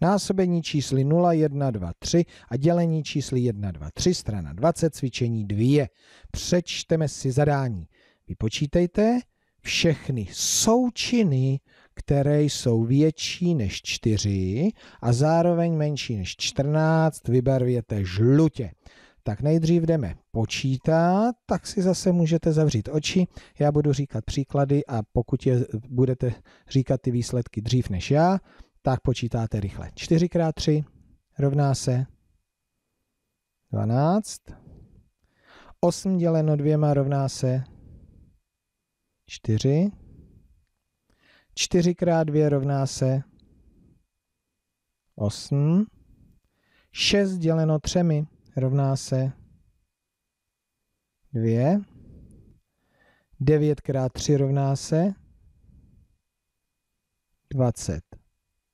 Násobení čísly 0, 1, 2, 3 a dělení čísly 1, 2, 3, strana 20, cvičení 2. Přečteme si zadání. Vypočítejte všechny součiny, které jsou větší než 4 a zároveň menší než 14, vybarvěte žlutě. Tak nejdřív jdeme počítat, tak si zase můžete zavřít oči. Já budu říkat příklady a pokud je budete říkat ty výsledky dřív než já, tak počítáte rychle. 4 x 3 rovná se 12. 8 děleno dvěma rovná se 4. 4 x 2 rovná se 8. 6 děleno 3 rovná se 2. 9 x 3 rovná se 20.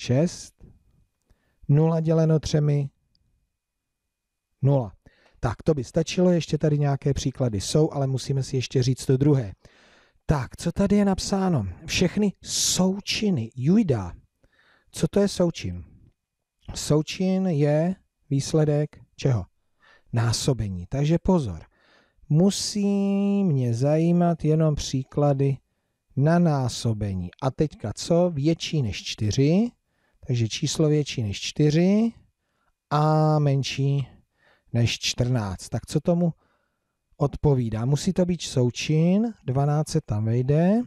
6, 0 děleno třemi, 0. Tak, to by stačilo, ještě tady nějaké příklady jsou, ale musíme si ještě říct to druhé. Tak, co tady je napsáno? Všechny součiny, jujda. Co to je součin? Součin je výsledek čeho? Násobení. Takže pozor, musí mě zajímat jenom příklady na násobení. A teďka co? Větší než 4, takže číslo větší než 4 a menší než 14. Tak co tomu odpovídá? Musí to být součin, 12 se tam vejde,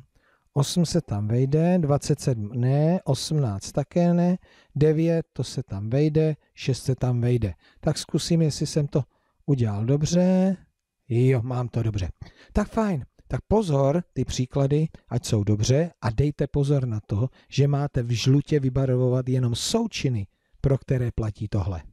8 se tam vejde, 27 ne, 18 také ne, 9 to se tam vejde, 6 se tam vejde. Tak zkusím, jestli jsem to udělal dobře. Jo, mám to dobře. Tak fajn. Tak pozor, ty příklady, ať jsou dobře, a dejte pozor na to, že máte v žlutě vybarvovat jenom součiny, pro které platí tohle.